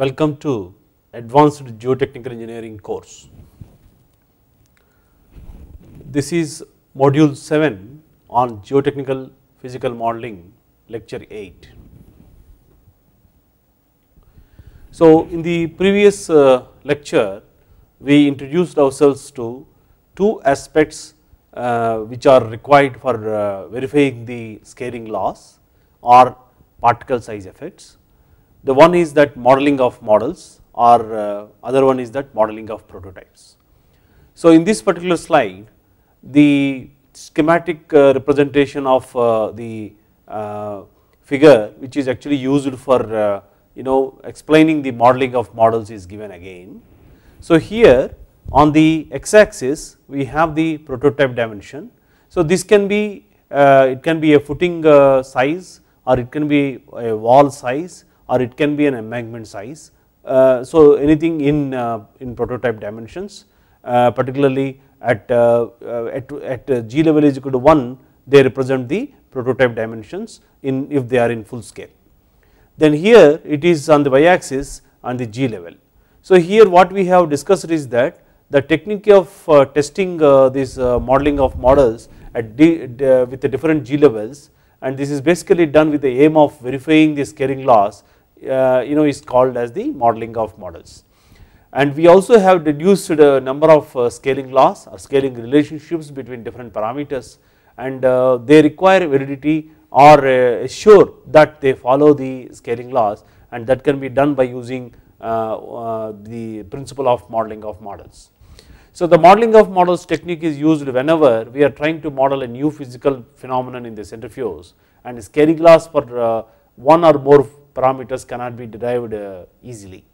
Welcome to Advanced Geotechnical Engineering course. This is module 7 on Geotechnical Physical Modeling lecture 8. So, in the previous uh, lecture we introduced ourselves to two aspects uh, which are required for uh, verifying the scaling loss or particle size effects the one is that modeling of models or uh, other one is that modeling of prototypes. So in this particular slide, the schematic uh, representation of uh, the uh, figure which is actually used for uh, you know explaining the modeling of models is given again. So here on the x axis we have the prototype dimension. So this can be uh, it can be a footing size or it can be a wall size or it can be an embankment size. Uh, so anything in uh, in prototype dimensions uh, particularly at, uh, uh, at at uh, g level is equal to 1 they represent the prototype dimensions in if they are in full scale then here it is on the y axis on the g level so here what we have discussed is that the technique of testing this modeling of models at d, d with the different g levels and this is basically done with the aim of verifying the scaling laws uh, you know is called as the modeling of models. And we also have deduced a number of uh, scaling laws or scaling relationships between different parameters and uh, they require validity or uh, assure that they follow the scaling laws and that can be done by using uh, uh, the principle of modeling of models. So the modeling of models technique is used whenever we are trying to model a new physical phenomenon in the centrifuge and scaling laws for one or more parameters cannot be derived uh, easily.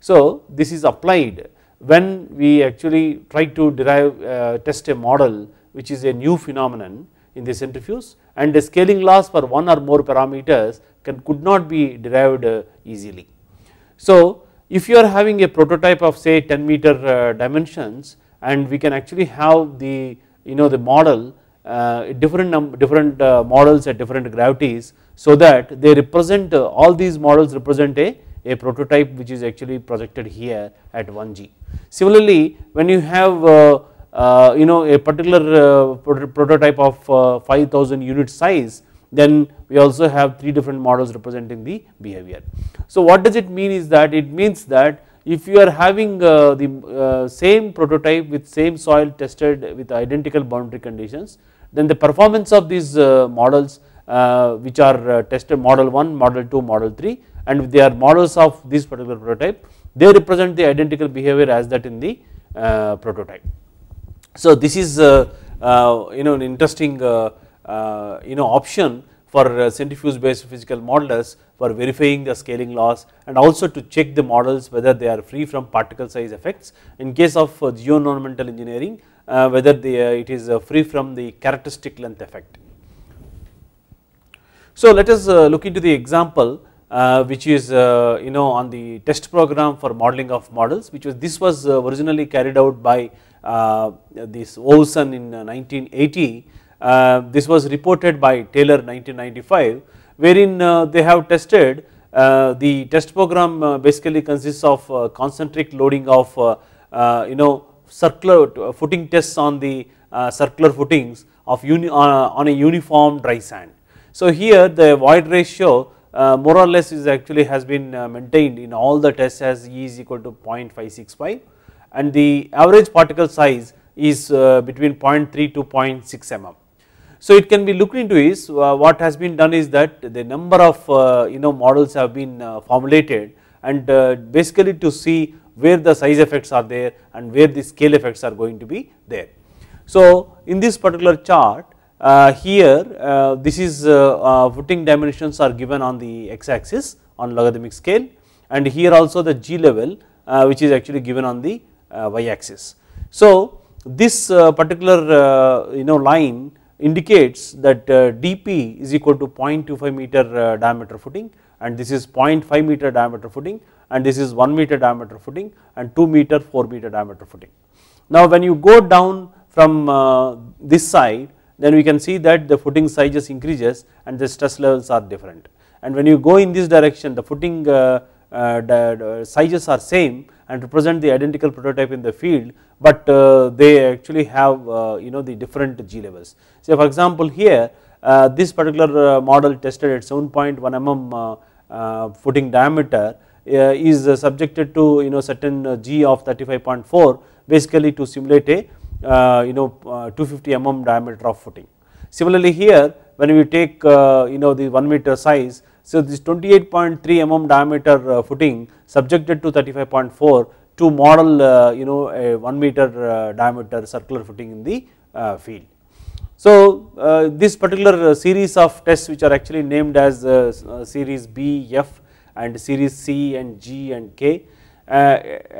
So this is applied when we actually try to derive uh, test a model which is a new phenomenon in the centrifuge and the scaling loss for one or more parameters can could not be derived uh, easily. So if you are having a prototype of say 10 meter uh, dimensions and we can actually have the you know the model uh, different different uh, models at different gravities so that they represent uh, all these models represent a, a prototype which is actually projected here at 1G. Similarly, when you have uh, uh, you know a particular prototype of 5000 unit size then we also have three different models representing the behavior. So what does it mean is that it means that if you are having uh, the uh, same prototype with same soil tested with identical boundary conditions then the performance of these uh, models uh, which are uh, tested model 1, model 2, model 3 and they are models of this particular prototype they represent the identical behavior as that in the uh, prototype. So this is you know an interesting you know option for centrifuge based physical modelers for verifying the scaling laws and also to check the models whether they are free from particle size effects. In case of uh, geoenvironmental engineering uh, whether they, uh, it is uh, free from the characteristic length effect. So let us uh, look into the example uh, which is you know on the test program for modeling of models which was this was originally carried out by this Olson in 1980. this was reported by Taylor 1995 wherein uh, they have tested uh, the test program uh, basically consists of concentric loading of you know circular footing tests on the circular footings of on a uniform dry sand. So here the void ratio uh, more or less is actually has been uh, maintained in all the tests as E is equal to 0.565 and the average particle size is uh, between 0.3 to 0.6 mm. So it can be looked into is uh, what has been done is that the number of uh, you know models have been uh, formulated and uh, basically to see where the size effects are there and where the scale effects are going to be there. So in this particular chart uh, here uh, this is footing dimensions are given on the x axis on logarithmic scale and here also the g level which is actually given on the y axis. So this particular you know line indicates that uh, dp is equal to 0.25 meter uh, diameter footing and this is 0.5 meter diameter footing and this is 1 meter diameter footing and 2 meter 4 meter diameter footing. Now when you go down from uh, this side then we can see that the footing sizes increases and the stress levels are different and when you go in this direction the footing sizes are same and represent the identical prototype in the field but uh, they actually have uh, you know the different G levels. Say for example here uh, this particular uh, model tested at 7.1 mm uh, uh, footing diameter is subjected to you know certain G of 35.4 basically to simulate a you know 250 mm diameter of footing. Similarly here when we take you know the 1 meter size so this 28.3 mm diameter uh, footing subjected to 35.4 to model uh, you know a 1 meter uh, diameter circular footing in the field. So uh, this particular series of tests which are actually named as uh, series B, F and series C and G and K uh,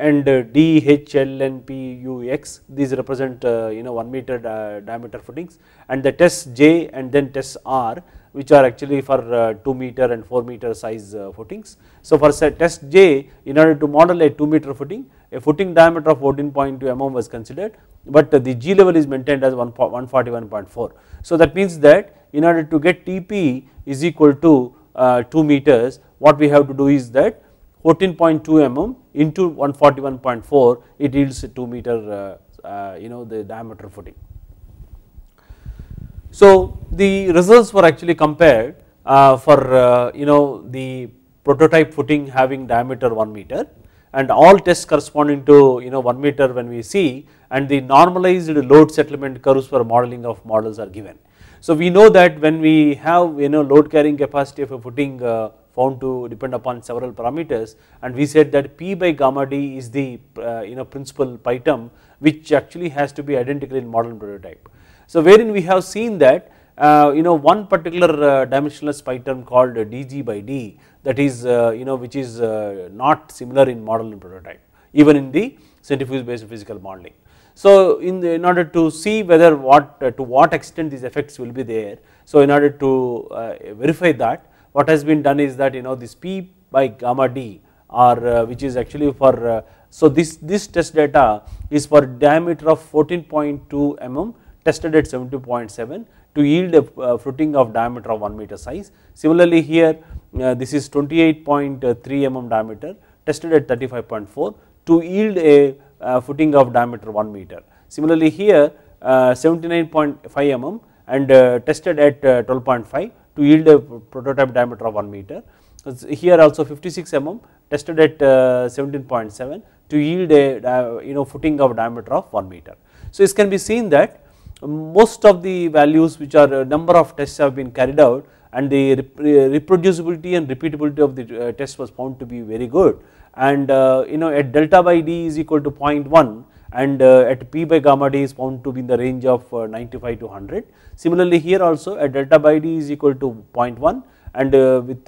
and D, H, L and P, U, X these represent you know 1 meter diameter footings and the tests J and then tests R which are actually for uh, 2 meter and 4 meter size uh, footings. So for test J in order to model a 2 meter footing a footing diameter of 14.2 mm was considered but the G level is maintained as 141.4. So that means that in order to get TP is equal to uh, 2 meters what we have to do is that 14.2 mm into 141.4 it yields 2 meter uh, uh, you know the diameter footing. So the results were actually compared uh, for uh, you know the prototype footing having diameter 1 meter and all tests corresponding to you know 1 meter when we see and the normalized load settlement curves for modeling of models are given. So we know that when we have you know load carrying capacity of a footing uh, found to depend upon several parameters and we said that P by gamma D is the uh, you know principal pi term which actually has to be identical in model prototype. So wherein we have seen that uh, you know one particular uh, dimensionless pi term called dg by d that is uh, you know which is uh, not similar in model and prototype even in the centrifuge based physical modeling. So in, the, in order to see whether what uh, to what extent these effects will be there so in order to uh, verify that what has been done is that you know this p by gamma d or which is actually for so this this test data is for diameter of 14.2 mm tested at 70.7 to yield a uh, of diameter of 1 meter size. Similarly here uh, this is 28.3 mm diameter tested at 35.4 to yield a uh, footing of diameter 1 meter. Similarly here uh, 79.5 mm and uh, tested at 12.5 uh, to yield a prototype diameter of 1 meter. Here also 56 mm tested at 17.7 to yield a you know footing of diameter of 1 meter. So this can be seen that most of the values which are uh, number of tests have been carried out and the reproducibility and repeatability of the uh, test was found to be very good and uh, you know at delta by d is equal to 0.1 and at p by gamma d is found to be in the range of 95 to 100. Similarly here also at delta by d is equal to 0.1 and with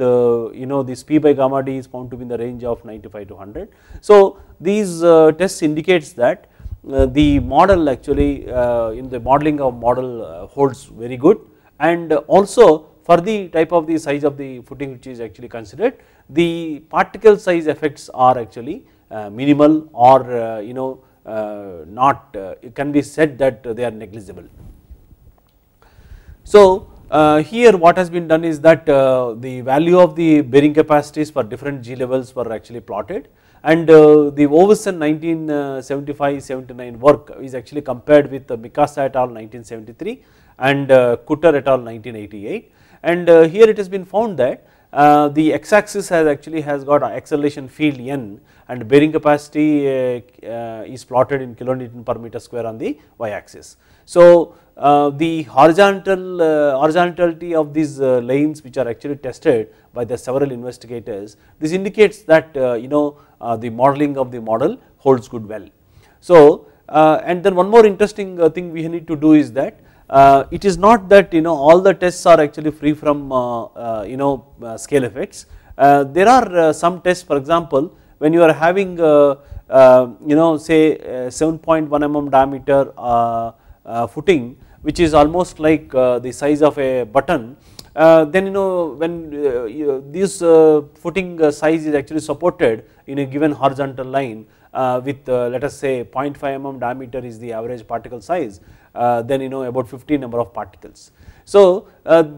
you know this p by gamma d is found to be in the range of 95 to 100. So these tests indicates that uh, the model actually uh, in the modeling of model uh, holds very good and also for the type of the size of the footing which is actually considered the particle size effects are actually minimal or you know not it can be said that they are negligible. So here what has been done is that the value of the bearing capacities for different G levels were actually plotted and uh, the Overson 1975-79 work is actually compared with Mikasa et al 1973 and uh, Kutter et al 1988 and uh, here it has been found that uh, the x axis has actually has got acceleration field n and bearing capacity uh, uh, is plotted in kilonewton per meter square on the y axis. So the horizontal horizontality of these lanes which are actually tested by the several investigators this indicates that you know uh, the modeling of the model holds good well. So uh, and then one more interesting uh, thing we need to do is that it is not that you know all the tests are actually free from you know scale effects. there are some tests for example when you are having you know say 7.1 mm diameter footing which is almost like the size of a button uh, then you know when uh, you this uh, footing uh, size is actually supported in a given horizontal line uh, with uh, let us say 0.5 mm diameter is the average particle size then you know about 50 number of particles. So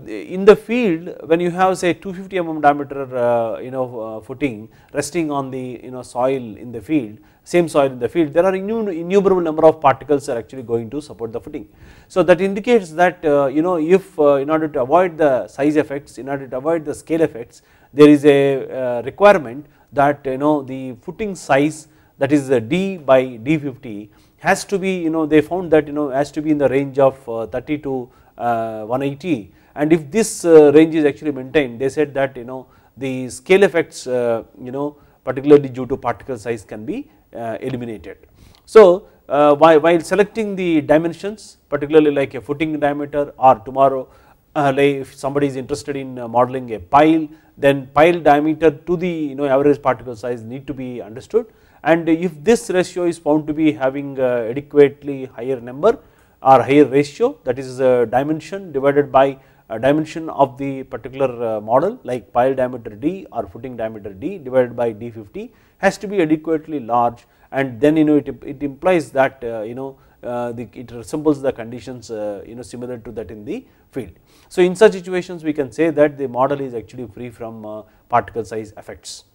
in the field when you have say 250 mm diameter you know footing resting on the you know soil in the field same soil in the field, there are innumerable number of particles are actually going to support the footing. So that indicates that uh, you know if uh, in order to avoid the size effects, in order to avoid the scale effects, there is a uh, requirement that you know the footing size that is uh, d by d50 has to be you know they found that you know has to be in the range of uh, 30 to uh, 180 and if this range is actually maintained they said that you know the scale effects you know particularly due to particle size can be uh, eliminated. So uh, while, while selecting the dimensions particularly like a footing diameter or tomorrow uh, if somebody is interested in uh, modeling a pile then pile diameter to the you know average particle size need to be understood and if this ratio is found to be having uh, adequately higher number or higher ratio that is uh, dimension divided by dimension of the particular model like pile diameter d or footing diameter d divided by d50 has to be adequately large and then you know it, it implies that uh, you know uh, the, it resembles the conditions uh, you know similar to that in the field. So in such situations we can say that the model is actually free from particle size effects.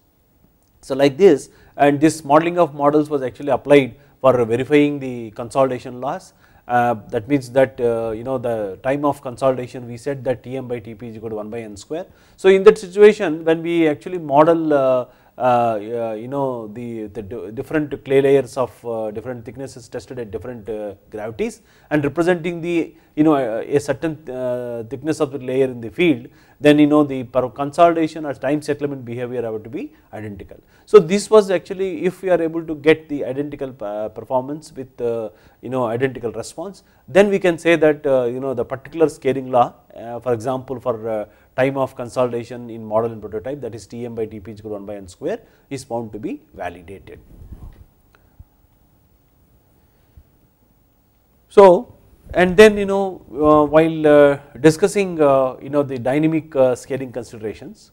So like this and this modeling of models was actually applied for verifying the consolidation loss uh, that means that uh, you know the time of consolidation we said that Tm by Tp is equal to 1 by n square. So in that situation when we actually model uh, uh, you know the, the different clay layers of uh, different thicknesses tested at different uh, gravities and representing the you know a, a certain thickness of the layer in the field then you know the consolidation or time settlement behavior have to be identical. So this was actually if we are able to get the identical performance with you know identical response then we can say that you know the particular scaling law for example for time of consolidation in model and prototype that is Tm by Tp is equal to 1 by n square is found to be validated. So, and then you know uh, while uh, discussing uh, you know the dynamic uh, scaling considerations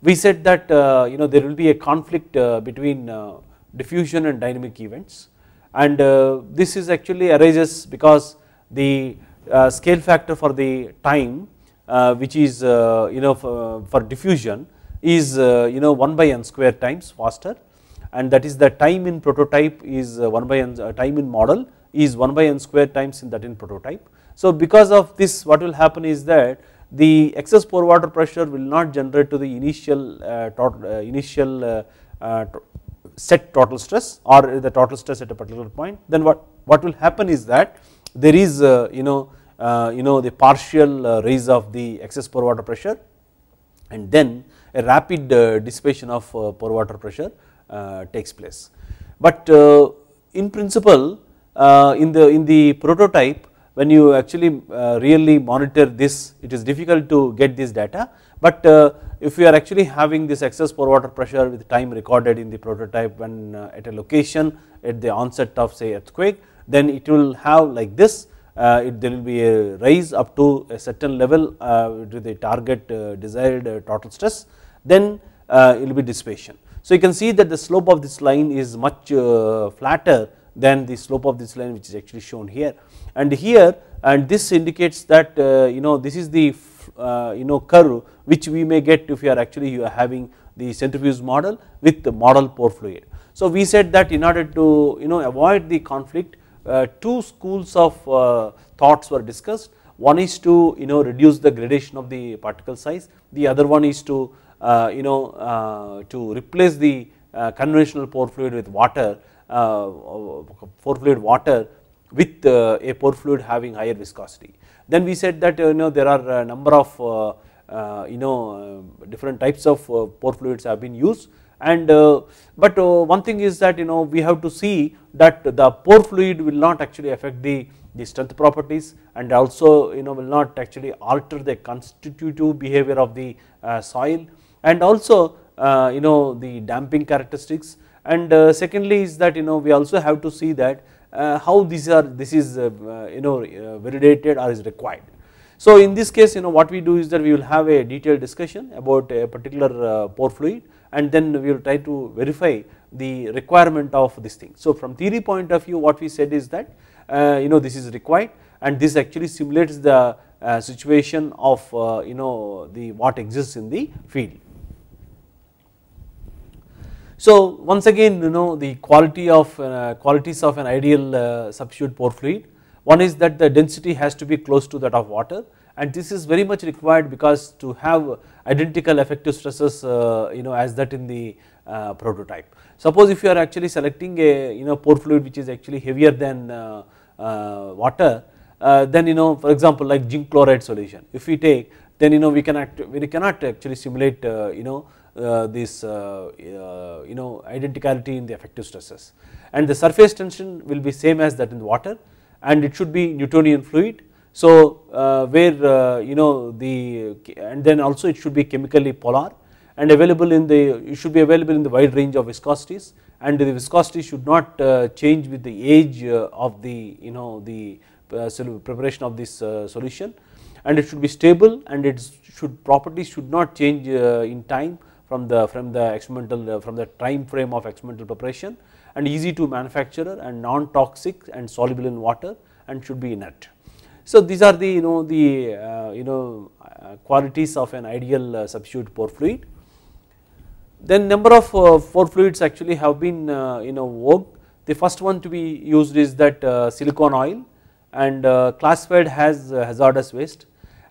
we said that uh, you know there will be a conflict uh, between diffusion and dynamic events and this is actually arises because the scale factor for the time uh, which is uh, you know for, for diffusion is uh, you know 1 by n square times faster and that is the time in prototype is 1 by n time in model is 1 by n square times in that in prototype. So because of this what will happen is that the excess pore water pressure will not generate to the initial uh, tot, uh, initial uh, set total stress or the total stress at a particular point then what what will happen is that there is you know uh, you know the partial uh, raise of the excess pore water pressure and then a rapid uh, dissipation of pore water pressure takes place. But in principle in the in the prototype when you actually really monitor this it is difficult to get this data but if we are actually having this excess pore water pressure with time recorded in the prototype when at a location at the onset of say earthquake then it will have like this uh, it, there will be a rise up to a certain level to uh, the target uh, desired total stress then it will be dissipation. So you can see that the slope of this line is much flatter than the slope of this line which is actually shown here and here and this indicates that you know this is the uh, you know curve which we may get if you are actually you are having the centrifuge model with the model pore fluid. So we said that in order to you know avoid the conflict uh, two schools of uh, thoughts were discussed. One is to you know reduce the gradation of the particle size, the other one is to uh, you know to replace the conventional pore fluid with water, pore fluid water with a pore fluid having higher viscosity. Then we said that you know there are a number of you know different types of pore fluids have been used and uh, but uh, one thing is that you know we have to see that the pore fluid will not actually affect the the strength properties and also you know will not actually alter the constitutive behavior of the uh, soil and also uh, you know the damping characteristics and uh, secondly is that you know we also have to see that uh, how these are this is you know validated or is required. So in this case you know what we do is that we will have a detailed discussion about a particular pore fluid and then we will try to verify the requirement of this thing. So from theory point of view what we said is that uh, you know this is required and this actually simulates the uh, situation of uh, you know the what exists in the field. So once again you know the quality of uh, qualities of an ideal uh, substitute pore fluid one is that the density has to be close to that of water and this is very much required because to have identical effective stresses uh, you know as that in the uh, prototype. Suppose if you are actually selecting a you know pore fluid which is actually heavier than uh, uh water uh, then you know for example like zinc chloride solution if we take then you know we can act we cannot actually simulate uh, you know uh, this uh, uh, you know identicality in the effective stresses and the surface tension will be same as that in water and it should be Newtonian fluid so uh, where uh, you know the and then also it should be chemically polar and available in the it should be available in the wide range of viscosities and the viscosity should not uh, change with the age uh, of the you know the uh, preparation of this solution and it should be stable and its should properties should not change in time from the from the experimental from the time frame of experimental preparation and easy to manufacture and non toxic and soluble in water and should be inert. So, these are the you know the uh, you know uh, qualities of an ideal uh, substitute pore fluid. Then number of uh, pore fluids actually have been uh, you know worked. The first one to be used is that uh, silicon oil and classified has hazardous waste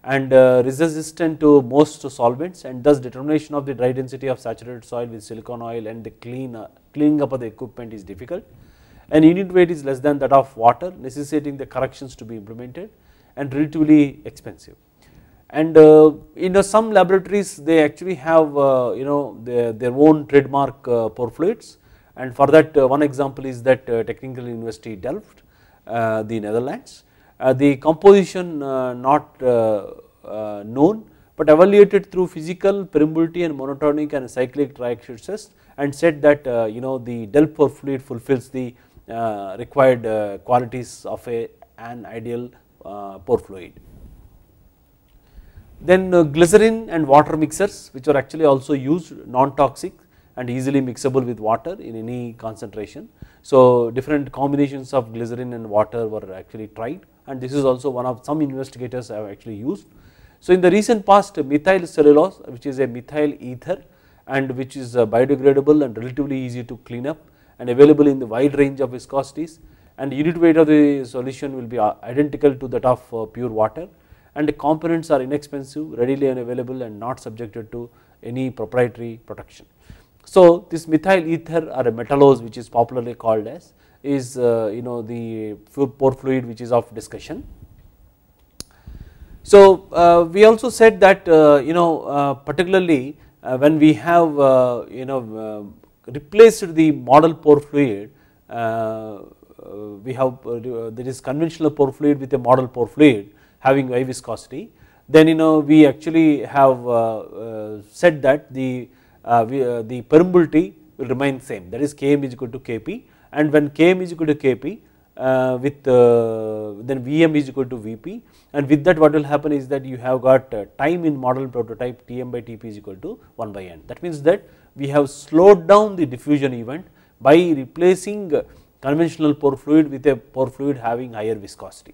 and resistant to most solvents and thus determination of the dry density of saturated soil with silicon oil and the clean cleaning up of the equipment is difficult and unit weight is less than that of water necessitating the corrections to be implemented and relatively expensive. And uh, uh, some laboratories they actually have uh, you know their, their own trademark uh, pore fluids and for that uh, one example is that uh, Technical University Delft the Netherlands. the composition not known but evaluated through physical permeability and monotonic and cyclic triaxial tests, and said that you know the Delft pore fluid fulfills the required qualities of a, an ideal uh, pore fluid. Then uh, glycerin and water mixers which are actually also used non-toxic and easily mixable with water in any concentration. So different combinations of glycerin and water were actually tried and this is also one of some investigators have actually used. So in the recent past methyl cellulose which is a methyl ether and which is uh, biodegradable and relatively easy to clean up and available in the wide range of viscosities and the unit weight of the solution will be uh, identical to that of uh, pure water and the components are inexpensive, readily available and not subjected to any proprietary protection. So this methyl ether or metallose which is popularly called as is uh, you know the pore fluid which is of discussion. So we also said that you know particularly when we have you know replaced the model pore fluid uh, we have uh, uh, there is conventional pore fluid with a model pore fluid having high viscosity then you know we actually have said that the we, the permeability will remain same that is Km is equal to Kp and when Km is equal to Kp uh, with uh, then Vm is equal to Vp and with that what will happen is that you have got uh, time in model prototype Tm by Tp is equal to 1 by n. That means that we have slowed down the diffusion event by replacing conventional pore fluid with a pore fluid having higher viscosity.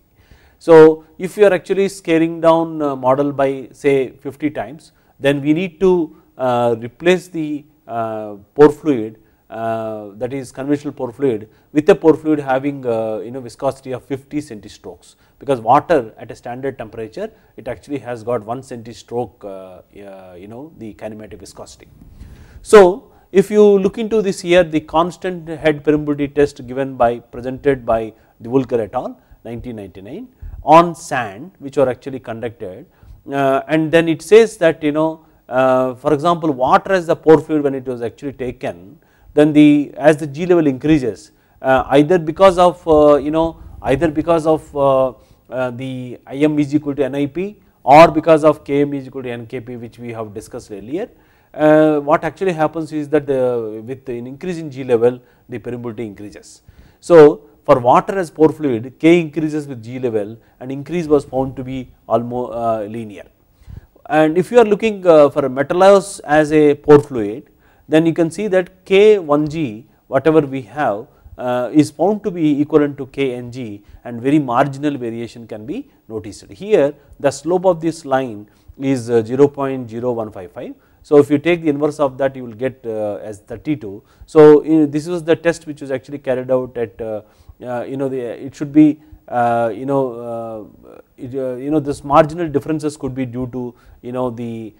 So if you are actually scaling down model by say 50 times then we need to uh, replace the uh, pore fluid uh, that is conventional pore fluid with a pore fluid having uh, you know viscosity of 50 centistrokes because water at a standard temperature it actually has got 1 centistroke uh, you know the kinematic viscosity. So if you look into this here the constant head permeability test given by presented by the Volcker et al 1999 on sand which were actually conducted uh, and then it says that you know uh, for example water as the pore fluid when it was actually taken then the as the G level increases uh, either because of uh, you know either because of uh, uh, the IM is equal to NIP or because of Km is equal to NKP which we have discussed earlier uh, what actually happens is that the, with an increase in G level the permeability increases. So for water as pore fluid K increases with G level and increase was found to be almost uh, linear. And if you are looking uh, for a metallose as a pore fluid then you can see that K1G whatever we have uh, is found to be equivalent to Kng and very marginal variation can be noticed. Here the slope of this line is uh, 0.0155 so if you take the inverse of that you will get uh, as 32. So this was the test which was actually carried out at uh, uh, you know the, it should be you know it, you know this marginal differences could be due to you know the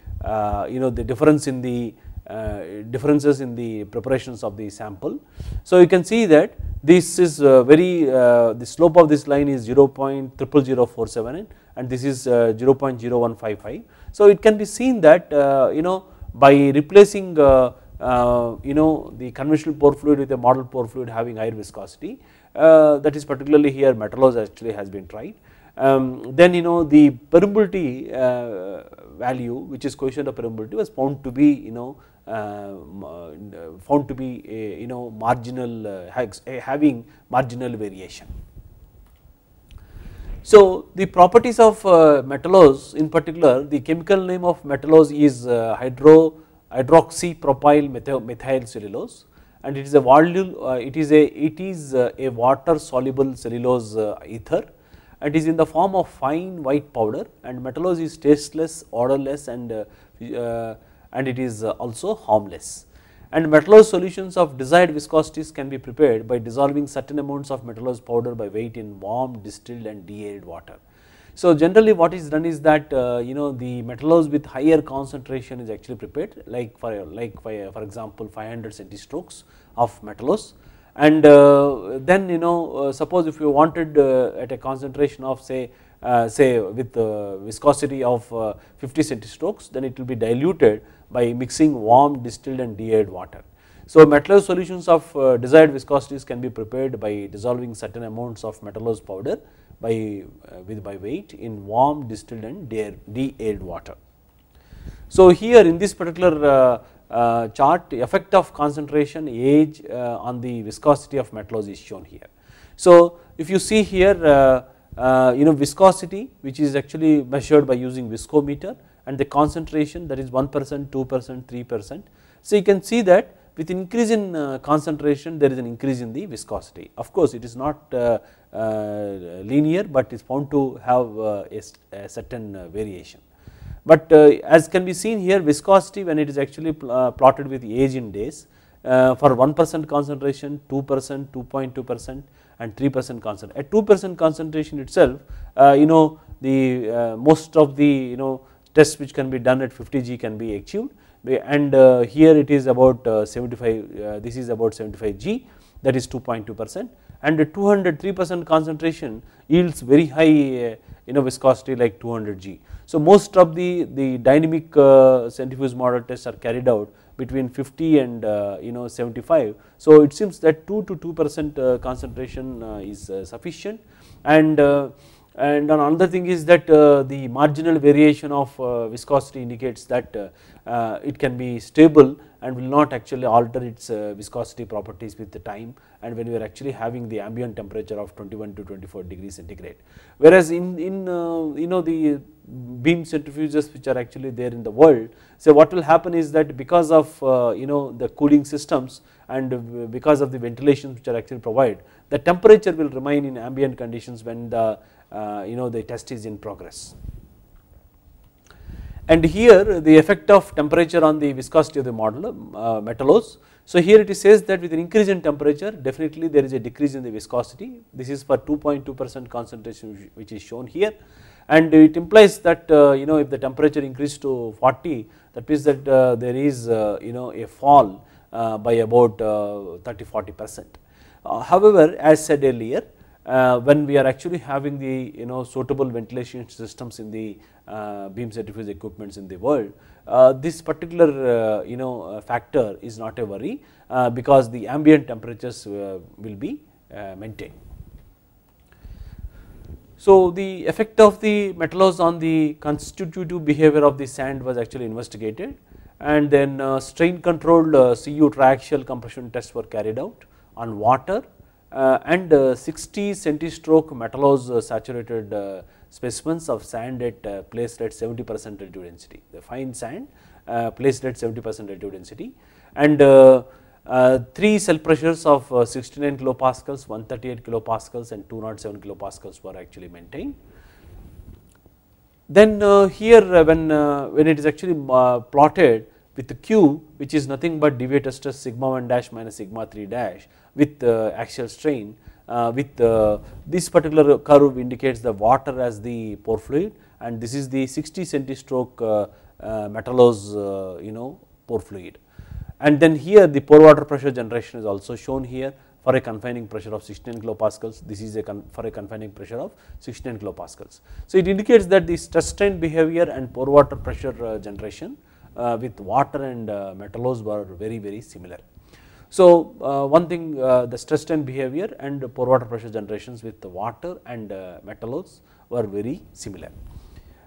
you know the difference in the uh, differences in the preparations of the sample. So you can see that this is uh, very uh, the slope of this line is 0 0.00478 and this is 0 0.0155. So it can be seen that you know by replacing uh, uh, you know the conventional pore fluid with a model pore fluid having higher viscosity uh, that is particularly here metallose actually has been tried. Um, then you know the permeability uh, value which is coefficient of permeability was found to be you know um, uh, found to be a, you know marginal uh, having marginal variation. So the properties of uh, metallose in particular the chemical name of metallose is uh, hydro hydroxypropyl methyl, methyl cellulose and it is a volume uh, it is a it is uh, a water soluble cellulose uh, ether and is in the form of fine white powder and metallose is tasteless odorless and uh, and it is also harmless and metallose solutions of desired viscosities can be prepared by dissolving certain amounts of metallose powder by weight in warm distilled and deaerated water. So generally what is done is that uh, you know the metallose with higher concentration is actually prepared like for like for, for example 500 centi strokes of metallose and uh, then you know uh, suppose if you wanted uh, at a concentration of say uh, say with uh, viscosity of 50 centi strokes then it will be diluted by mixing warm, distilled and deaerated water. So metallose solutions of uh, desired viscosities can be prepared by dissolving certain amounts of metallose powder by uh, with by weight in warm, distilled and de-aired water. So here in this particular uh, uh chart effect of concentration age uh, on the viscosity of metallose is shown here. So if you see here uh, you know viscosity which is actually measured by using viscometer and the concentration that is 1 percent, 2 percent, 3 percent. So you can see that with increase in uh, concentration there is an increase in the viscosity. Of course it is not uh, uh, linear but is found to have uh, a, a, certain uh, variation. But uh, as can be seen here viscosity when it is actually pl plotted with age in days for 1 percent concentration, 2 percent, 2.2 percent and 3 percent concentration. At 2 percent concentration itself you know the most of the you know Tests which can be done at 50 G can be achieved and uh, here it is about uh, 75 uh, this is about 75 G that is 2.2 percent and 203 percent concentration yields very high uh, you know viscosity like 200 G. So most of the, the dynamic uh, centrifuge model tests are carried out between 50 and uh, you know 75. So it seems that 2 to 2 percent concentration is sufficient and and another thing is that uh, the marginal variation of uh, viscosity indicates that uh, uh it can be stable and will not actually alter its uh, viscosity properties with the time and when we are actually having the ambient temperature of 21 to 24 degrees centigrade. Whereas in, in uh, you know the beam centrifuges which are actually there in the world, so what will happen is that because of you know the cooling systems and because of the ventilations which are actually provided, the temperature will remain in ambient conditions when the uh, you know the test is in progress. And here the effect of temperature on the viscosity of the model um, uh, metallose. So here it says that with an increase in temperature definitely there is a decrease in the viscosity. This is for 2.2 percent concentration which is shown here and it implies that uh, you know if the temperature increases to 40 that means that uh, there is uh, you know a fall uh, by about 30 40 percent. however as said earlier uh, when we are actually having the you know suitable ventilation systems in the uh, beam centrifuge equipments in the world, uh, this particular uh, you know uh, factor is not a worry uh, because the ambient temperatures will be maintained. So, the effect of the metals on the constitutive behavior of the sand was actually investigated and then strain controlled uh, CU triaxial compression tests were carried out on water uh, and uh, 60 centistroke metallose uh, saturated specimens of sand at placed at 70 percent relative density, the fine sand placed at 70 percent relative density and 3 cell pressures of 69 kilopascals, 138 kilopascals and 207 kilopascals were actually maintained. Then here when, when it is actually plotted with the q which is nothing but deviator stress sigma 1 dash minus sigma 3 dash with axial strain uh, with this particular curve indicates the water as the pore fluid and this is the 60 centi stroke uh, uh, metallose you know pore fluid and then here the pore water pressure generation is also shown here for a confining pressure of 16 kilopascals. This is a for a confining pressure of 16 kilopascals. So it indicates that the stress strain behavior and pore water pressure uh, generation uh, with water and uh, metallose were very very similar. So uh, one thing uh, the stress strain behavior and pore water pressure generations with the water and uh, metalloids were very similar.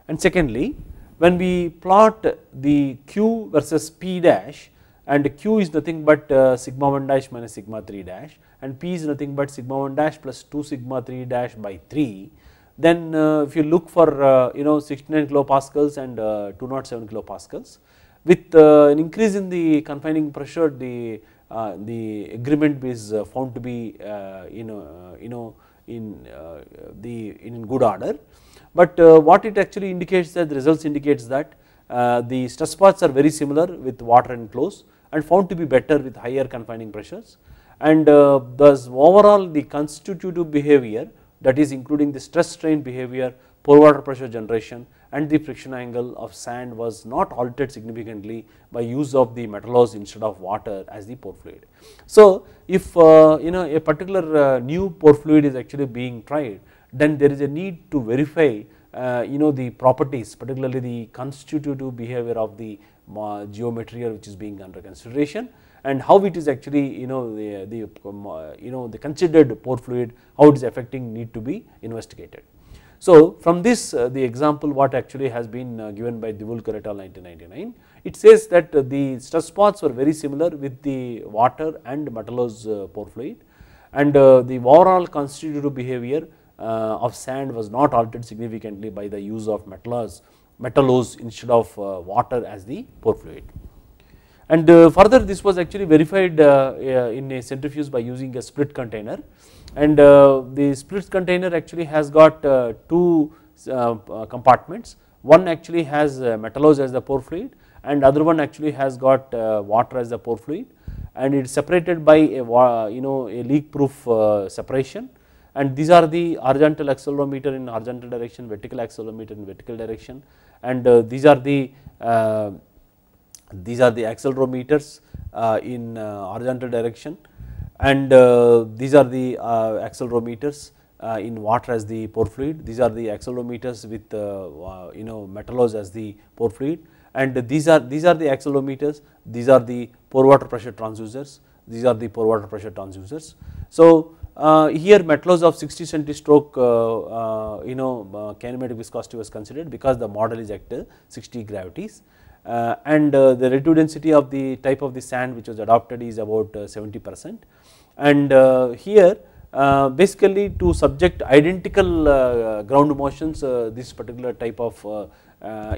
And secondly when we plot the Q versus P dash and Q is nothing but uh, sigma 1 dash minus sigma 3 dash and P is nothing but sigma 1 dash plus 2 sigma 3 dash by 3 then uh, if you look for uh, you know 69 kilopascals and 207 kilopascals with an increase in the confining pressure the uh, the agreement is uh, found to be uh, you know you know in the in good order. But what it actually indicates that the results indicates that the stress paths are very similar with water and close and found to be better with higher confining pressures and uh, thus overall the constitutive behavior that is including the stress strain behavior, pore water pressure generation and the friction angle of sand was not altered significantly by use of the metallose instead of water as the pore fluid. So, if uh, you know a particular uh, new pore fluid is actually being tried then there is a need to verify uh, you know the properties particularly the constitutive behavior of the uh, geomaterial which is being under consideration and how it is actually you know the, the um, uh, you know the considered pore fluid how it is affecting need to be investigated. So from this uh, the example what actually has been uh, given by Divulkar et al 1999, it says that uh, the stress spots were very similar with the water and metallose uh, pore fluid and uh, the overall constitutive behavior uh, of sand was not altered significantly by the use of metallose, metallose instead of water as the pore fluid. And further this was actually verified in a centrifuge by using a split container and uh, the splits container actually has got uh, two uh, uh compartments one actually has uh, metallose as the pore fluid and other one actually has got uh, water as the pore fluid and it is separated by a you know a leak proof separation and these are the horizontal accelerometer in horizontal direction vertical accelerometer in vertical direction and these are the these are the accelerometers in horizontal direction and uh, these are the uh, accelerometers uh, in water as the pore fluid, these are the accelerometers with you know metallose as the pore fluid and these are these are the accelerometers, these are the pore water pressure transducers, these are the pore water pressure transducers. So uh, here metallose of 60 centi stroke uh, uh, you know kinematic viscosity was considered because the model is at 60 gravities uh, and uh, the relative density of the type of the sand which was adopted is about uh, 70 percent and here basically to subject identical ground motions this particular type of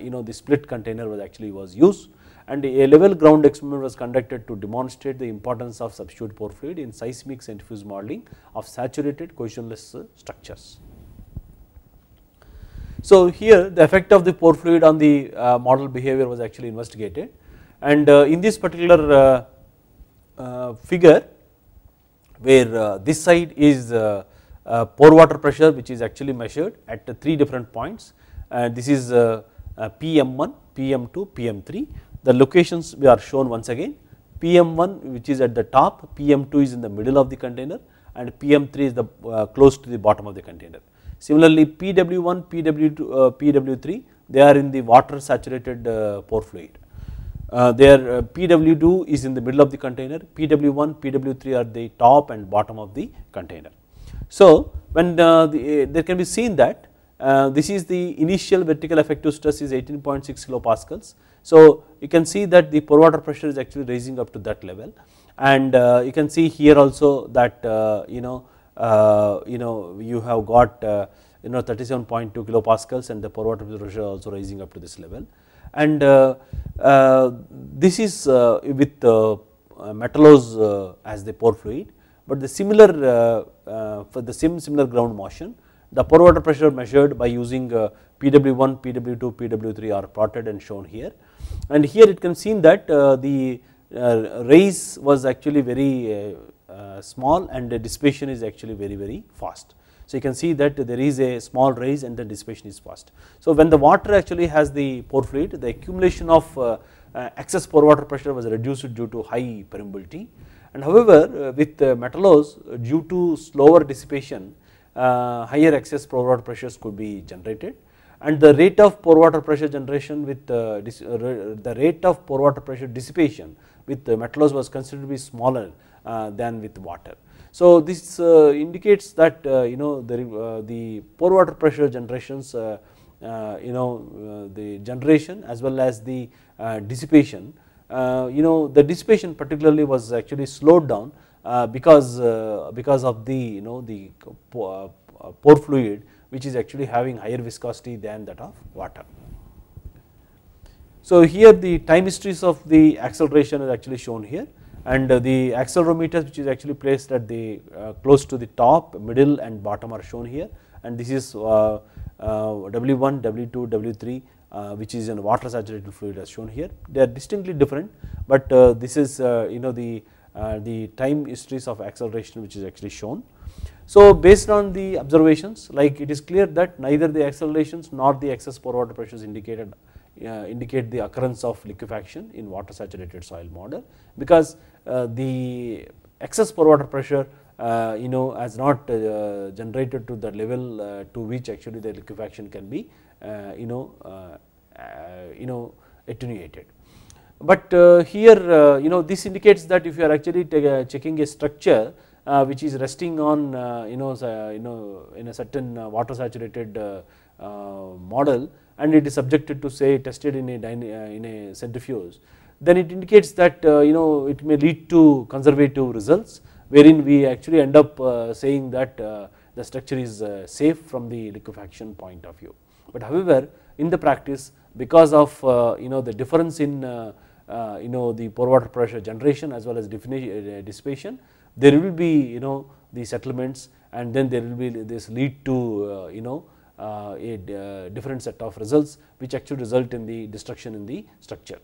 you know the split container was actually was used and a level ground experiment was conducted to demonstrate the importance of substitute pore fluid in seismic centrifuge modeling of saturated cohesionless structures. So here the effect of the pore fluid on the uh, model behavior was actually investigated and uh, in this particular uh, uh figure where uh, this side is uh, pore water pressure which is actually measured at 3 different points and this is PM1, PM2, PM3 the locations we are shown once again PM1 which is at the top, PM2 is in the middle of the container and PM3 is the close to the bottom of the container. Similarly, PW1, PW2, PW3 they are in the water saturated uh, pore fluid. Uh, their uh, PW2 is in the middle of the container, PW1, PW3 are the top and bottom of the container. So when uh, the, uh, there can be seen that uh, this is the initial vertical effective stress is 18.6 kilopascals. So you can see that the pore water pressure is actually raising up to that level and you can see here also that you know uh, you know you have got uh, you know 37.2 kilopascals and the pore water pressure also rising up to this level and uh, this is with metallose as the pore fluid but the similar for the same similar ground motion the pore water pressure measured by using PW1, PW2, PW3 are plotted and shown here and here it can seen that the raise was actually very uh, small and the dissipation is actually very very fast. So you can see that there is a small rise and the dissipation is fast. So when the water actually has the pore fluid the accumulation of uh, uh, excess pore water pressure was reduced due to high permeability and however uh, with uh, metallose uh, due to slower dissipation higher excess pore water pressures could be generated and the rate of pore water pressure generation with the rate of pore water pressure dissipation with metallose was considered to be smaller uh, than with water. So this uh, indicates that uh, you know the, the pore water pressure generations uh, you know uh, the generation as well as the uh, dissipation. you know the dissipation particularly was actually slowed down because because of the you know the pore fluid which is actually having higher viscosity than that of water. So here the time histories of the acceleration is actually shown here and the accelerometers which is actually placed at the uh, close to the top middle and bottom are shown here and this is W1, W2, W3 uh, which is in water saturated fluid as shown here. They are distinctly different, but uh, this is uh, you know the uh, the time histories of acceleration which is actually shown. So based on the observations, like it is clear that neither the accelerations nor the excess pore water pressure is indicated uh, indicate the occurrence of liquefaction in water saturated soil model because uh, the excess pore water pressure uh, you know has not uh, generated to the level uh, to which actually the liquefaction can be uh, you know you know attenuated. But here you know this indicates that if you are actually checking a structure which is resting on you know you know in a certain water saturated model and it is subjected to say tested in a, uh, in a centrifuge, then it indicates that uh, you know it may lead to conservative results wherein we actually end up uh, saying that the structure is safe from the liquefaction point of view. But however in the practice because of you know the difference in you know the pore water pressure generation as well as dissipation there will be you know the settlements and then there will be this lead to you know uh, a uh, different set of results which actually result in the destruction in the structure.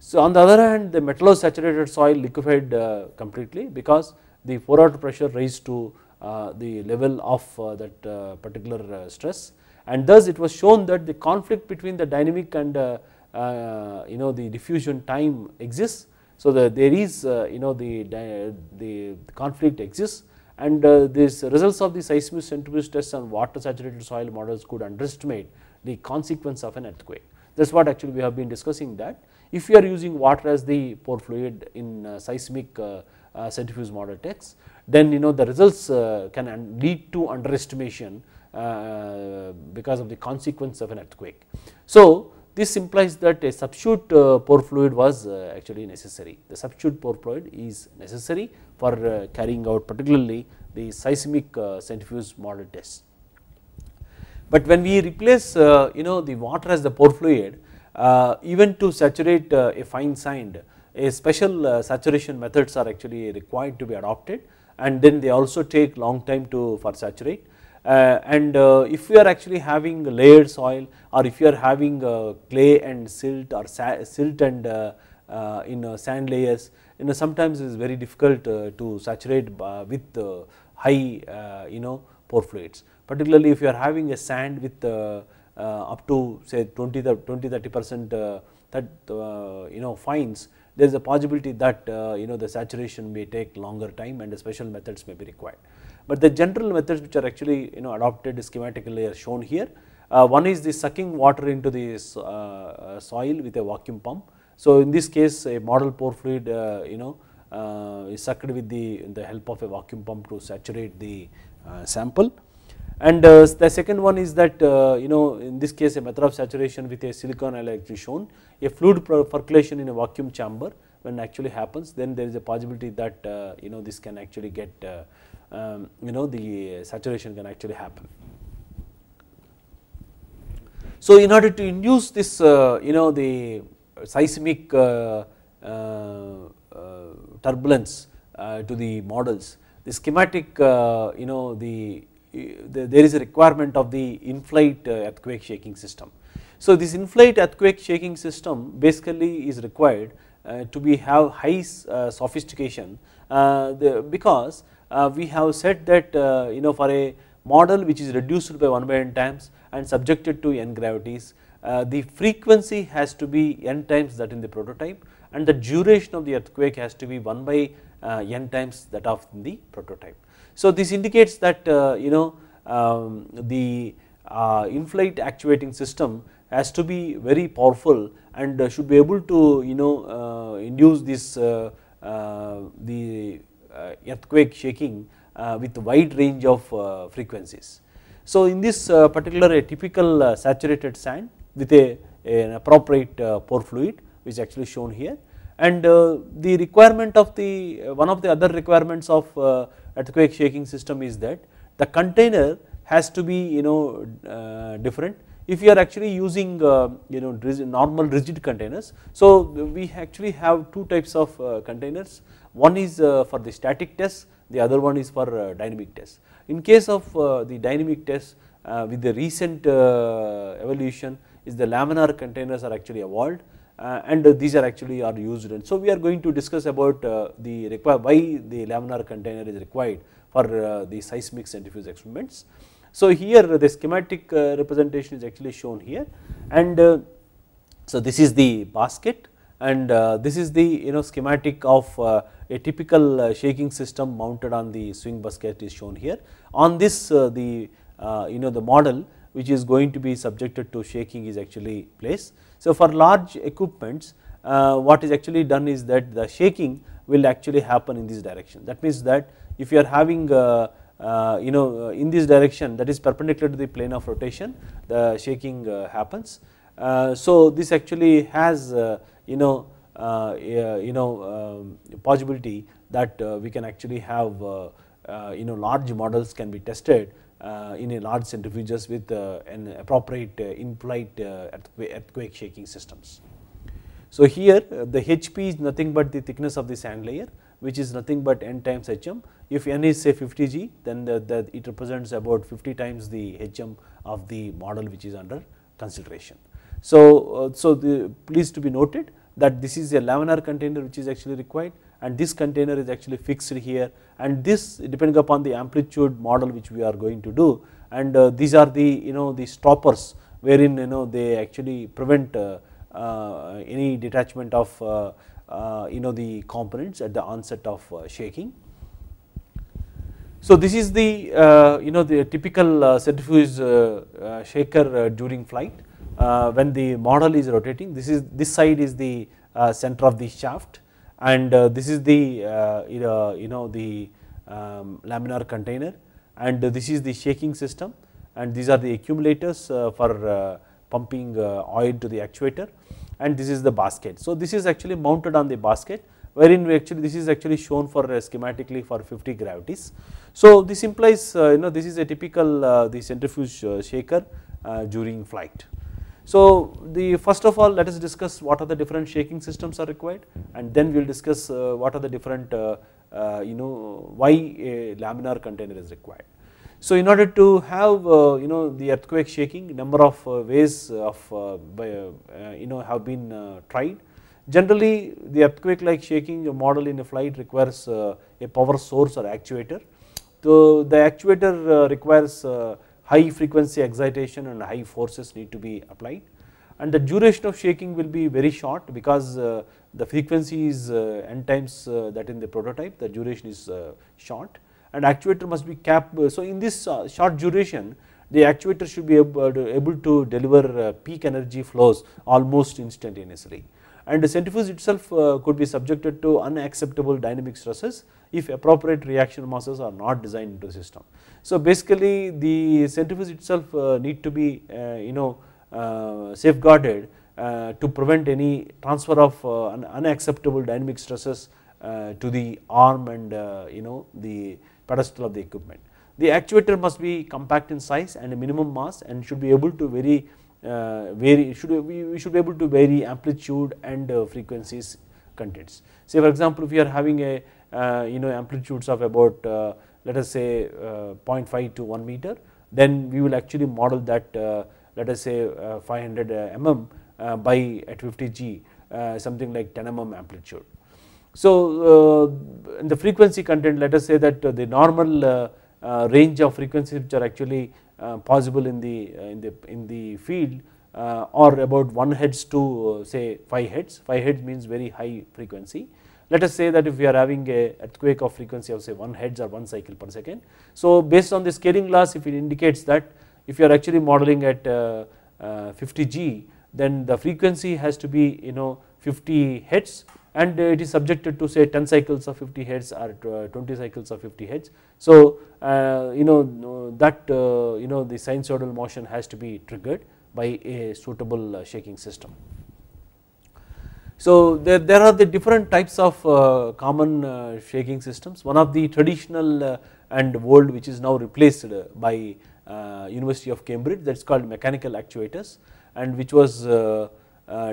So, on the other hand the metallosaturated soil liquefied uh, completely because the pore pressure raised to the level of that particular stress and thus it was shown that the conflict between the dynamic and you know the diffusion time exists. So, the, there is you know the, the conflict exists and uh, these results of the seismic centrifuge tests on water saturated soil models could underestimate the consequence of an earthquake. That is what actually we have been discussing that if you are using water as the pore fluid in uh, seismic uh, uh, centrifuge model tests, then you know the results uh, can lead to underestimation uh, because of the consequence of an earthquake. So, this implies that a substitute uh, pore fluid was actually necessary. The substitute pore fluid is necessary for uh, carrying out particularly the seismic uh, centrifuge model tests. But when we replace uh, you know the water as the pore fluid even to saturate a fine sand a special saturation methods are actually required to be adopted and then they also take long time to for saturate uh, and uh, if you are actually having layered soil or if you are having uh, clay and silt or silt and in sand layers you know sometimes it's very difficult uh, to saturate uh, with uh, high you know pore fluids particularly if you are having a sand with up to say 20 20 30 percent that you know fines there is a possibility that uh, you know the saturation may take longer time and the special methods may be required. But the general methods which are actually you know adopted schematically are shown here. Uh, one is the sucking water into the uh, soil with a vacuum pump so in this case a model pore fluid uh, you know uh, is sucked with the, the help of a vacuum pump to saturate the uh, sample. And the second one is that you know in this case a method of saturation with a silicon electrode shown. A fluid percolation in a vacuum chamber when actually happens then there is a possibility that uh, you know this can actually get uh, um, you know the saturation can actually happen. So in order to induce this uh, you know the seismic uh, uh, uh, turbulence to the models. The schematic, you know, the, the, there is a requirement of the in-flight earthquake shaking system. So this in-flight earthquake shaking system basically is required to be have high sophistication the, because we have said that you know for a model which is reduced by 1 by n times and subjected to n gravities uh, the frequency has to be n times that in the prototype and the duration of the earthquake has to be 1 by uh, n times that of the prototype. So this indicates that uh, you know um, the uh, inflate actuating system has to be very powerful and uh, should be able to you know uh, induce this the earthquake shaking with wide range of frequencies. So in this particular a typical saturated sand with a, an appropriate uh, pore fluid which is actually shown here. And uh, the requirement of the uh, one of the other requirements of uh, earthquake shaking system is that the container has to be you know uh, different if you are actually using uh, you know normal rigid containers. So we actually have two types of uh, containers. One is uh, for the static test, the other one is for uh, dynamic test. In case of the dynamic test, with the recent evolution, is the laminar containers are actually evolved uh, and these are actually are used and so we are going to discuss about uh, the require why the laminar container is required for uh, the seismic centrifuge experiments. So here the schematic uh, representation is actually shown here and uh, so this is the basket and uh, this is the you know schematic of a typical shaking system mounted on the swing basket is shown here. On this the you know the model which is going to be subjected to shaking is actually placed. So, for large equipments uh, what is actually done is that the shaking will actually happen in this direction. That means that if you are having uh, uh, you know uh, in this direction that is perpendicular to the plane of rotation the shaking uh, happens. Uh, so, this actually has you know you know um, possibility that we can actually have you know large models can be tested uh, in a large centrifuges with uh, an appropriate uh, implied earthquake shaking systems. So, here the HP is nothing but the thickness of the sand layer which is nothing but n times hm. If n is say 50 g then the, the it represents about 50 times the hm of the model which is under consideration. So, uh, so the please to be noted that this is a laminar container which is actually required and this container is actually fixed here and this depending upon the amplitude model which we are going to do and uh, these are the you know the stoppers wherein you know they actually prevent uh, uh, any detachment of uh, uh, you know the components at the onset of uh, shaking. So this is the you know the typical centrifuge shaker during flight when the model is rotating this is this side is the center of the shaft and uh, this is the uh, you know the um, laminar container and this is the shaking system and these are the accumulators uh, for pumping oil to the actuator and this is the basket. So, this is actually mounted on the basket wherein we actually this is actually shown for schematically for 50 gravities. So, this implies you know this is a typical the centrifuge shaker during flight. So the first of all let us discuss what are the different shaking systems are required and then we will discuss uh, what are the different uh, uh, you know why a laminar container is required. So in order to have uh, you know the earthquake shaking number of uh, ways of uh, you know have been tried. Generally the earthquake like shaking model in a flight requires a power source or actuator. So the actuator requires high frequency excitation and high forces need to be applied and the duration of shaking will be very short because uh, the frequency is uh, n times uh, that in the prototype the duration is uh, short and actuator must be cap. Uh, so, in this uh, short duration the actuator should be able to, able to deliver peak energy flows almost instantaneously and the centrifuge itself could be subjected to unacceptable dynamic stresses if appropriate reaction masses are not designed into the system. So basically the centrifuge itself uh, need to be uh, you know uh, safeguarded uh, to prevent any transfer of uh, unacceptable dynamic stresses uh, to the arm and you know the pedestal of the equipment. The actuator must be compact in size and a minimum mass and should be able to vary, vary should we, we should be able to vary amplitude and frequencies contents. Say for example if you are having a uh, you know amplitudes of about uh, let us say uh, 0.5 to 1 meter then we will actually model that let us say 500 mm by at 50 G something like 10 mm amplitude. So in the frequency content let us say that the normal range of frequencies which are actually possible in the in the in the field uh, or about 1 hertz to uh, say 5 hertz, 5 hertz means very high frequency let us say that if we are having a earthquake of frequency of say 1 hertz or 1 cycle per second. So based on the scaling laws if it indicates that if you are actually modeling at uh, uh, 50 G then the frequency has to be you know 50 hertz and it is subjected to say 10 cycles of 50 hertz or uh, 20 cycles of 50 hertz. So uh, you know that uh, you know the sinusoidal motion has to be triggered by a suitable uh, shaking system. So there, there are the different types of uh, common uh, shaking systems. One of the traditional uh, and old which is now replaced uh, by uh, University of Cambridge that is called mechanical actuators and which was uh,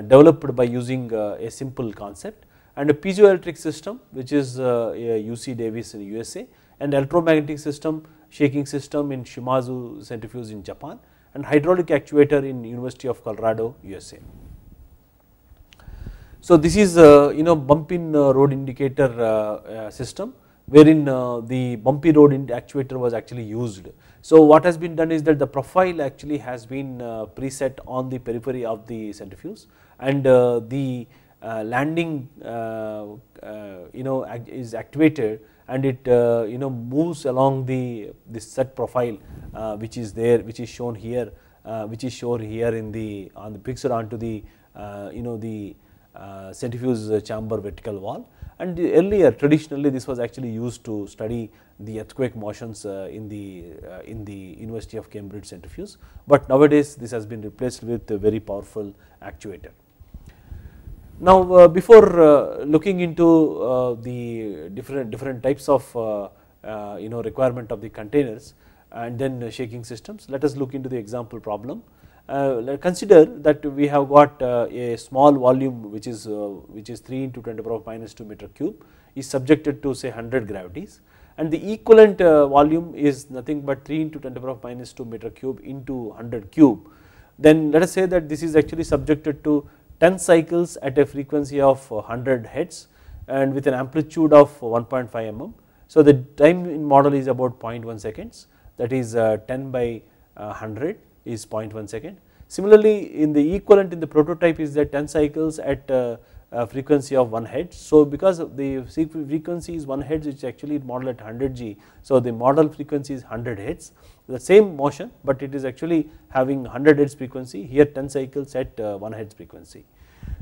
developed by using a simple concept and a piezoelectric system which is UC Davis in USA and electromagnetic system shaking system in Shimazu centrifuge in Japan and hydraulic actuator in University of Colorado USA. So this is uh, you know bump in uh, road indicator uh, uh, system wherein the bumpy road actuator was actually used. So what has been done is that the profile actually has been preset on the periphery of the centrifuge and the landing you know act is activated and it uh, you know moves along the this set profile uh, which is there which is shown here uh, which is shown here in the on the picture onto the you know the uh, centrifuge chamber vertical wall and earlier traditionally this was actually used to study the earthquake motions uh, in the uh, in the University of Cambridge centrifuge, but nowadays this has been replaced with a very powerful actuator. Now uh, before uh, looking into uh, the different different types of you know requirement of the containers and then shaking systems, let us look into the example problem uh, consider that we have got uh, a small volume which is uh, which is 3 into 10 to the power of minus 2 meter cube is subjected to say 100 gravities and the equivalent volume is nothing but 3 into 10 to the power of minus 2 meter cube into 100 cube then let us say that this is actually subjected to 10 cycles at a frequency of 100 hertz and with an amplitude of 1.5 mm. So the time in model is about 0.1 seconds that is 10 by 100 is 0.1 second. Similarly, in the equivalent in the prototype is that 10 cycles at uh, uh frequency of 1 hertz. So because the frequency is 1 hertz which actually model at 100 G. So the model frequency is 100 hertz the same motion but it is actually having 100 hertz frequency here 10 cycles at uh, 1 hertz frequency.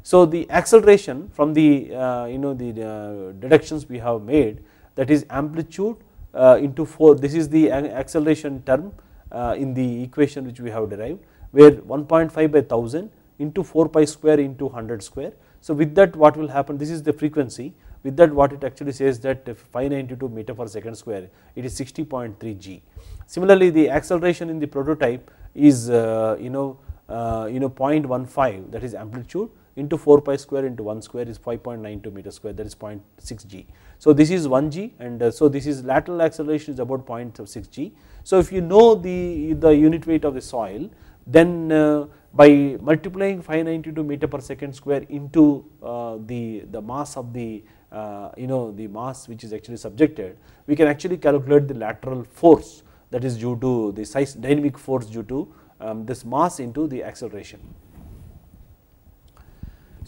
So the acceleration from the uh, you know the uh, deductions we have made that is amplitude uh, into 4 this is the acceleration term uh, in the equation which we have derived where 1.5 by 1000 into 4 pi square into 100 square. So with that what will happen this is the frequency with that what it actually says that 592 meter per second square it is 60.3 g. Similarly the acceleration in the prototype is uh, you know uh, you know 0.15 that is amplitude into 4 pi square into 1 square is 5.92 meter square that is 0.6 g. So this is 1 g and uh, so this is lateral acceleration is about 0.6 g. So if you know the, the unit weight of the soil then uh, by multiplying 592 meter per second square into uh, the, the mass of the uh, you know the mass which is actually subjected we can actually calculate the lateral force that is due to the size dynamic force due to um, this mass into the acceleration.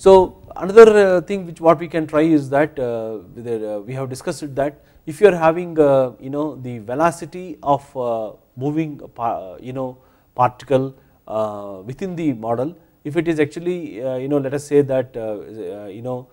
So another uh, thing which what we can try is that uh, uh, we have discussed that if you are having you know the velocity of moving you know particle within the model if it is actually you know let us say that you know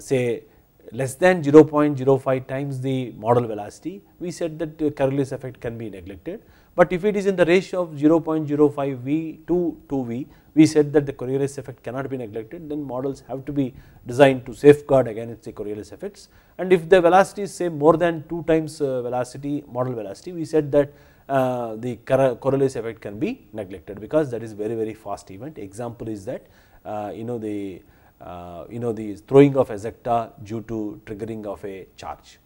say less than 0.05 times the model velocity we said that the Coriolis effect can be neglected but if it is in the ratio of 0.05 V to 2 V, we said that the Coriolis effect cannot be neglected, then models have to be designed to safeguard against the Coriolis effects. And if the velocity is say more than 2 times uh, velocity, model velocity, we said that uh, the Coriolis effect can be neglected because that is very, very fast event. Example is that uh, you know the uh, you know the throwing of zeta due to triggering of a charge.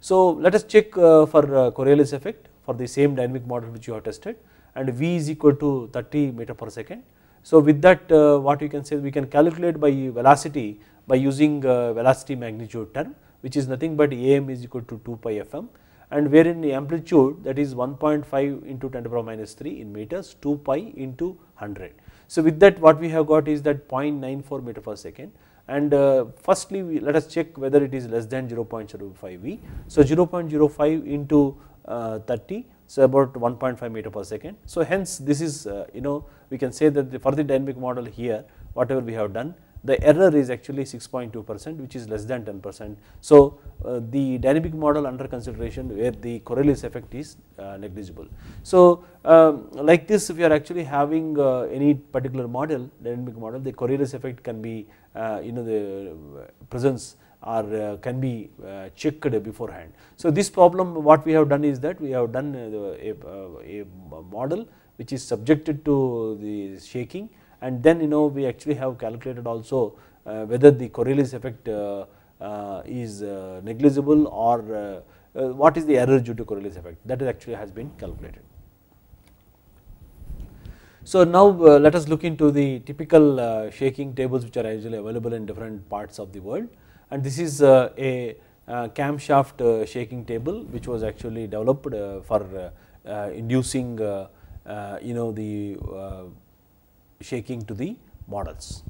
So, let us check uh, for uh, Coriolis effect for the same dynamic model which you have tested and V is equal to 30 meter per second. So with that uh, what you can say we can calculate by velocity by using uh, velocity magnitude term which is nothing but AM is equal to 2 pi FM and wherein the amplitude that is 1.5 into 10 to the power minus 3 in meters 2 pi into 100. So with that what we have got is that 0.94 meter per second and uh, firstly let us check whether it is less than 0.05 V. So 0.05 into uh, 30 so about 1.5 meter per second. So hence this is uh, you know we can say that the, for the dynamic model here whatever we have done the error is actually 6.2 percent which is less than 10 percent. So uh, the dynamic model under consideration where the Coriolis effect is uh, negligible. So um, like this if you are actually having uh, any particular model dynamic model the Coriolis effect can be uh, you know the presence or uh, can be uh, checked beforehand. So, this problem what we have done is that we have done uh, a, a model which is subjected to the shaking and then you know we actually have calculated also whether the Coriolis effect is negligible or what is the error due to Coriolis effect that actually has been calculated. So now let us look into the typical shaking tables which are usually available in different parts of the world and this is uh, a uh, camshaft uh, shaking table which was actually developed for inducing you know the shaking to the models.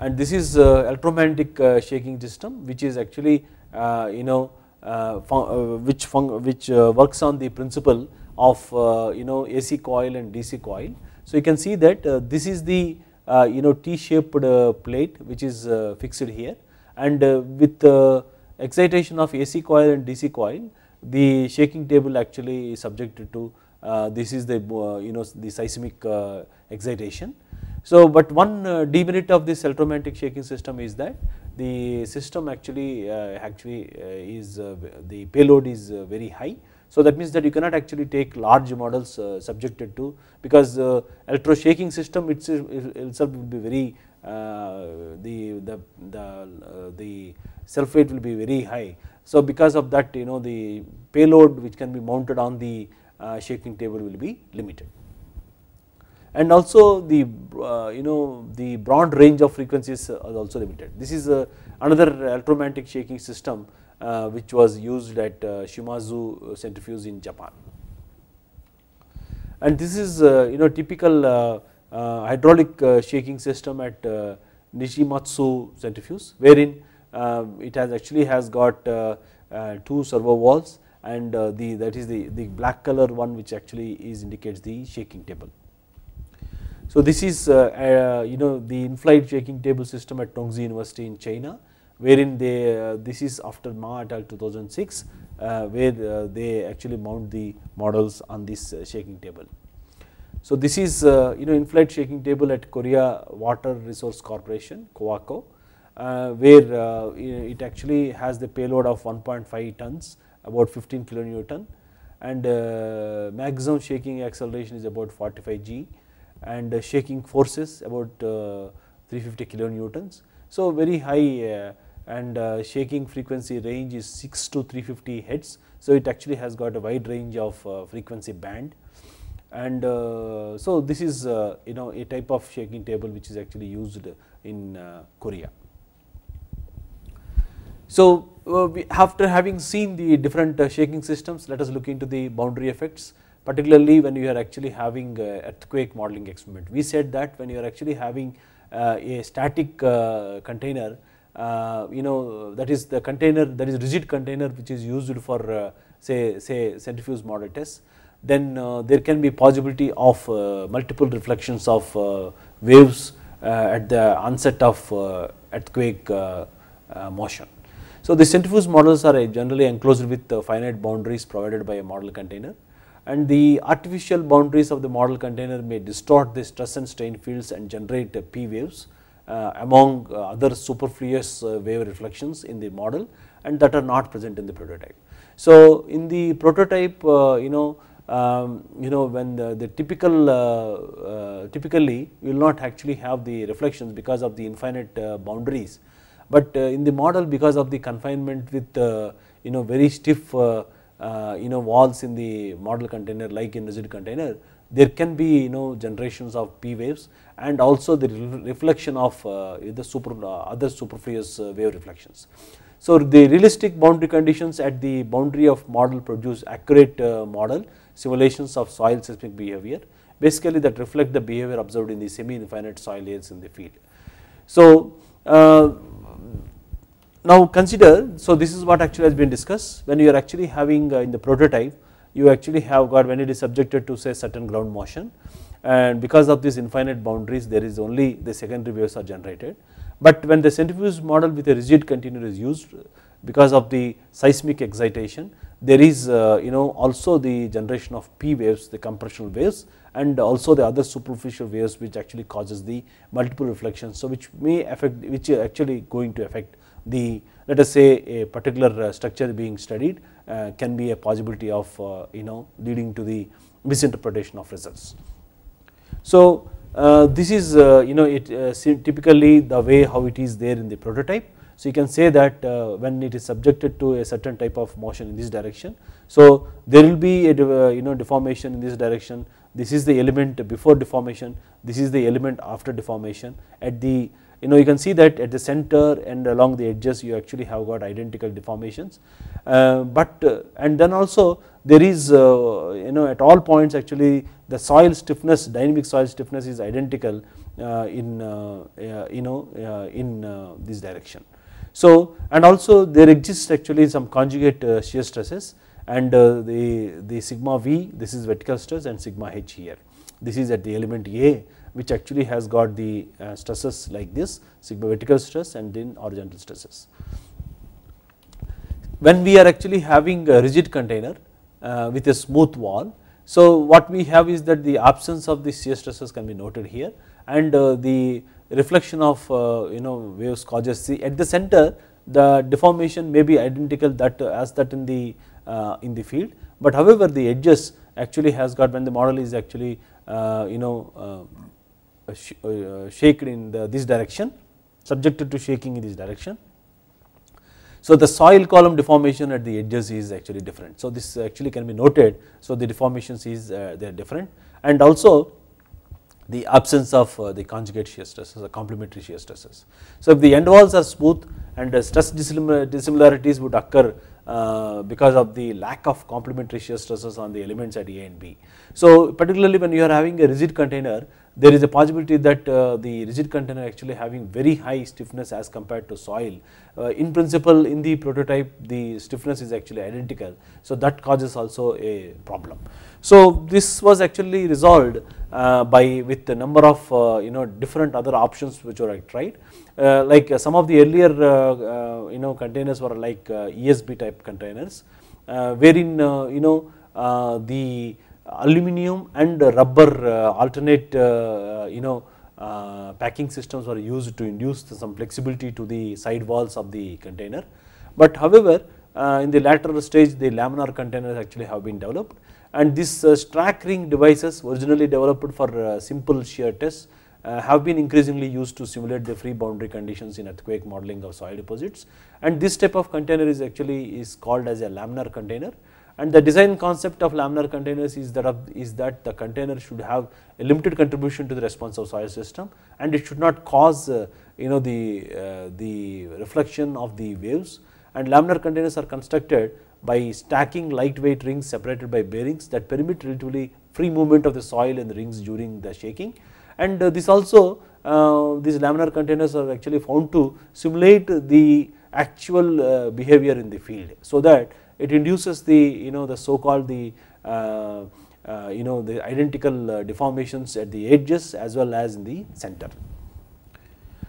And this is electromagnetic shaking system which is actually you know uh, which which uh, works on the principle of uh, you know AC coil and DC coil. So you can see that this is the uh, you know T-shaped uh, plate which is uh, fixed here and with excitation of AC coil and DC coil the shaking table actually is subjected to uh, this is the uh, you know the seismic uh, excitation. So, but one demerit of this electromagnetic shaking system is that the system actually actually is the payload is very high so that means that you cannot actually take large models uh, subjected to because uh, electro shaking system itself, uh, itself will be very uh, the the the uh, the self weight will be very high. So because of that you know the payload which can be mounted on the uh, shaking table will be limited. And also the you know the broad range of frequencies is also limited. This is another electromagnetic shaking system uh, which was used at uh, Shimazu centrifuge in Japan. And this is uh, you know typical hydraulic shaking system at Nishimatsu centrifuge wherein it has actually has got two servo valves and the that is the, the black color one which actually is indicates the shaking table. So this is you know the in-flight shaking table system at Tongji University in China wherein they uh, this is after Ma et al 2006 uh, where uh, they actually mount the models on this shaking table. So this is you know in-flight shaking table at Korea Water Resource Corporation Kowako where it actually has the payload of 1.5 tons about 15 kilonewton and uh, maximum shaking acceleration is about 45 g and uh, shaking forces about uh, 350 kilonewtons. So, very high and uh, shaking frequency range is 6 to 350 hertz. So, it actually has got a wide range of uh, frequency band and uh, so this is uh, you know a type of shaking table which is actually used in uh, Korea. So, uh, after having seen the different shaking systems let us look into the boundary effects particularly when you are actually having earthquake modeling experiment. We said that when you are actually having a static container uh, you know that is the container that is rigid container which is used for uh, say say centrifuge model tests then uh, there can be possibility of multiple reflections of waves at the onset of earthquake motion. So, the centrifuge models are generally enclosed with finite boundaries provided by a model container and the artificial boundaries of the model container may distort the stress and strain fields and generate P waves uh, among uh, other superfluous uh, wave reflections in the model and that are not present in the prototype. So, in the prototype you know um, you know when the, the typical uh, uh, typically you will not actually have the reflections because of the infinite uh, boundaries but in the model because of the confinement with you know very stiff you know walls in the model container like in rigid container there can be you know generations of p waves and also the reflection of uh, the super uh, other superfluous uh, wave reflections. So the realistic boundary conditions at the boundary of model produce accurate uh, model simulations of soil seismic behavior basically that reflect the behavior observed in the semi infinite soil layers in the field. So uh, now consider so this is what actually has been discussed when you are actually having uh, in the prototype you actually have got when it is subjected to say certain ground motion and because of these infinite boundaries there is only the secondary waves are generated. But when the centrifuge model with a rigid continuum is used because of the seismic excitation there is uh, you know also the generation of P waves the compressional waves and also the other superficial waves which actually causes the multiple reflections. So which may affect which is actually going to affect the let us say a particular uh, structure being studied uh, can be a possibility of uh, you know leading to the misinterpretation of results. So uh, this is uh, you know it uh, typically the way how it is there in the prototype. So you can say that when it is subjected to a certain type of motion in this direction, so there will be a you know deformation in this direction. This is the element before deformation. This is the element after deformation at the you know you can see that at the center and along the edges you actually have got identical deformations uh, but uh, and then also there is uh, you know at all points actually the soil stiffness dynamic soil stiffness is identical uh, in uh, uh, you know in this direction so and also there exists actually some conjugate shear stresses and the the sigma v this is vertical stress and sigma h here this is at the element a which actually has got the uh, stresses like this sigma vertical stress and then horizontal stresses. When we are actually having a rigid container uh, with a smooth wall, so what we have is that the absence of the shear stresses can be noted here and uh, the reflection of uh, you know waves causes at the center the deformation may be identical that uh, as that in the uh, in the field but however the edges actually has got when the model is actually uh, you know uh, uh, sh uh, shaken in the, this direction, subjected to shaking in this direction. So the soil column deformation at the edges is actually different. So this actually can be noted. So the deformations is uh, they are different, and also the absence of uh, the conjugate shear stresses or complementary shear stresses. So if the end walls are smooth and uh, stress dissimilarities would occur uh, because of the lack of complementary shear stresses on the elements at A and B. So particularly when you are having a rigid container, there is a possibility that uh, the rigid container actually having very high stiffness as compared to soil. Uh, in principle in the prototype the stiffness is actually identical. So, that causes also a problem. So, this was actually resolved uh, by with a number of uh, you know different other options which were tried. Uh, like uh, some of the earlier you know containers were like ESB type containers wherein you know the aluminium and rubber uh, alternate uh, you know uh, packing systems were used to induce some flexibility to the side walls of the container. But however, in the later stage the laminar containers actually have been developed and these uh, stack ring devices originally developed for simple shear tests uh, have been increasingly used to simulate the free boundary conditions in earthquake modeling of soil deposits and this type of container is actually is called as a laminar container and the design concept of laminar containers is that, of, is that the container should have a limited contribution to the response of soil system and it should not cause uh, you know the, uh, the reflection of the waves and laminar containers are constructed by stacking lightweight rings separated by bearings that permit relatively free movement of the soil and the rings during the shaking and uh, this also uh, these laminar containers are actually found to simulate the actual uh, behavior in the field so that it induces the you know the so called the uh, uh, you know the identical uh, deformations at the edges as well as in the center.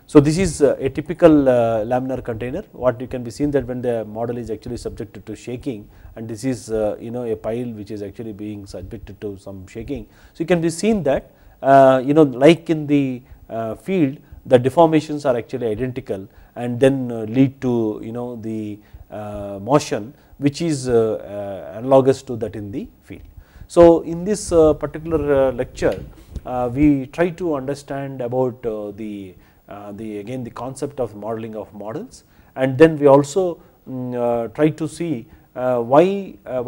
So this is uh, a typical uh, laminar container what you can be seen that when the model is actually subjected to shaking and this is you know a pile which is actually being subjected to some shaking. So you can be seen that you know like in the field the deformations are actually identical and then lead to you know the uh, motion which is uh, uh, analogous to that in the field. So, in this uh, particular lecture we try to understand about the, the again the concept of modeling of models and then we also um, try to see why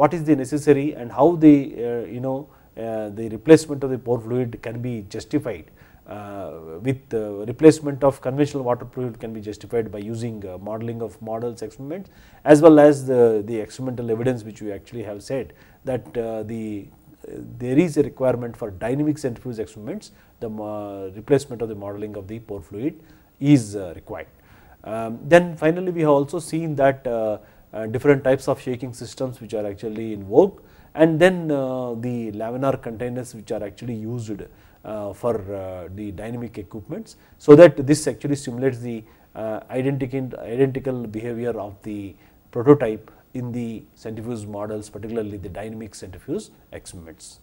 what is the necessary and how the you know the replacement of the pore fluid can be justified uh, with replacement of conventional water fluid can be justified by using uh, modeling of models experiments as well as the, the experimental evidence which we actually have said that uh, the there is a requirement for dynamic centrifuge experiments the replacement of the modeling of the pore fluid is required. Um, then finally, we have also seen that uh, uh, different types of shaking systems which are actually in vogue and then uh, the laminar containers which are actually used uh, for uh, the dynamic equipments. So that this actually simulates the uh, identical, identical behavior of the prototype in the centrifuge models particularly the dynamic centrifuge experiments.